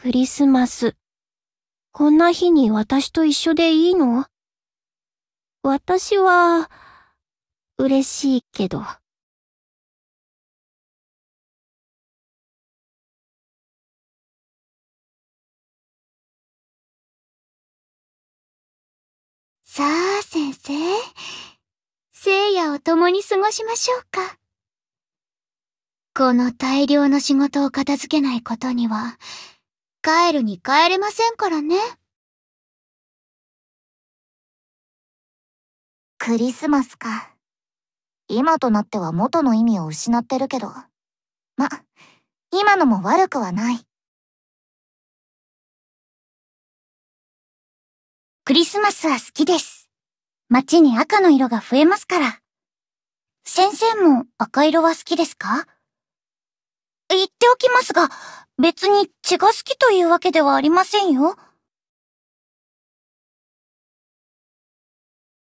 クリスマス。こんな日に私と一緒でいいの私は、嬉しいけど。さあ、先生。聖夜を共に過ごしましょうか。この大量の仕事を片付けないことには、帰るに帰れませんからね。クリスマスか。今となっては元の意味を失ってるけど。ま、今のも悪くはない。クリスマスは好きです。街に赤の色が増えますから。先生も赤色は好きですか言っておきますが、別に血が好きというわけではありませんよ。